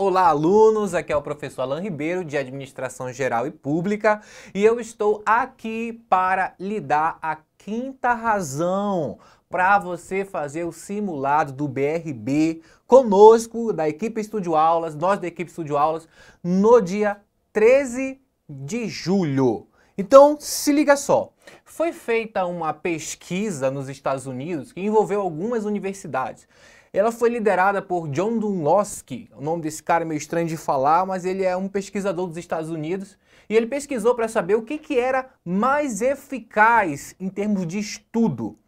Olá, alunos! Aqui é o professor Alain Ribeiro, de Administração Geral e Pública, e eu estou aqui para lhe dar a quinta razão para você fazer o simulado do BRB conosco, da equipe Estúdio Aulas, nós da equipe Estúdio Aulas, no dia 13 de julho. Então, se liga só. Foi feita uma pesquisa nos Estados Unidos que envolveu algumas universidades ela foi liderada por John Dunlosky, o nome desse cara é meio estranho de falar, mas ele é um pesquisador dos Estados Unidos, e ele pesquisou para saber o que, que era mais eficaz em termos de estudo.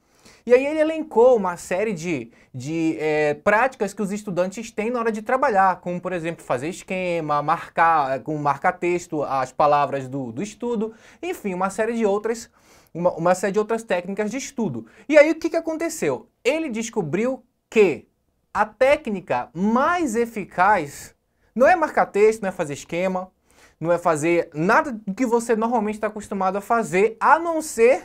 E aí ele elencou uma série de, de é, práticas que os estudantes têm na hora de trabalhar, como por exemplo fazer esquema, marcar com marca-texto as palavras do, do estudo, enfim, uma série de outras, uma, uma série de outras técnicas de estudo. E aí o que, que aconteceu? Ele descobriu que a técnica mais eficaz não é marcar texto, não é fazer esquema, não é fazer nada que você normalmente está acostumado a fazer, a não ser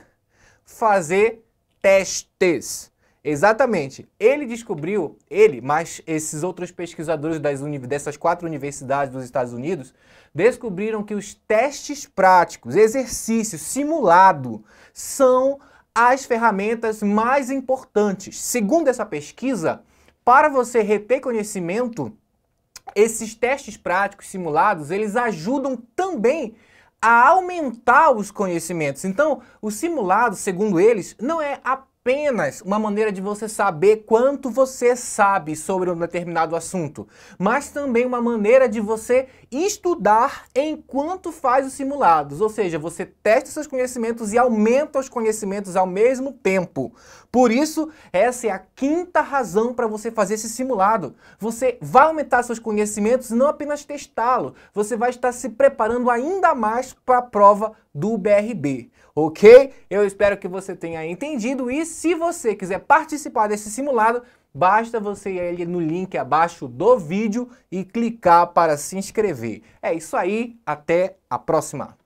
fazer testes. Exatamente. Ele descobriu, ele, mas esses outros pesquisadores das dessas quatro universidades dos Estados Unidos, descobriram que os testes práticos, exercícios simulado, são as ferramentas mais importantes. Segundo essa pesquisa, para você reter conhecimento, esses testes práticos simulados, eles ajudam também a aumentar os conhecimentos. Então, o simulado, segundo eles, não é apenas apenas uma maneira de você saber quanto você sabe sobre um determinado assunto, mas também uma maneira de você estudar enquanto faz os simulados, ou seja, você testa seus conhecimentos e aumenta os conhecimentos ao mesmo tempo. Por isso, essa é a quinta razão para você fazer esse simulado. Você vai aumentar seus conhecimentos e não apenas testá-lo, você vai estar se preparando ainda mais para a prova do BRB, ok? Eu espero que você tenha entendido isso se você quiser participar desse simulado, basta você ir ali no link abaixo do vídeo e clicar para se inscrever. É isso aí, até a próxima!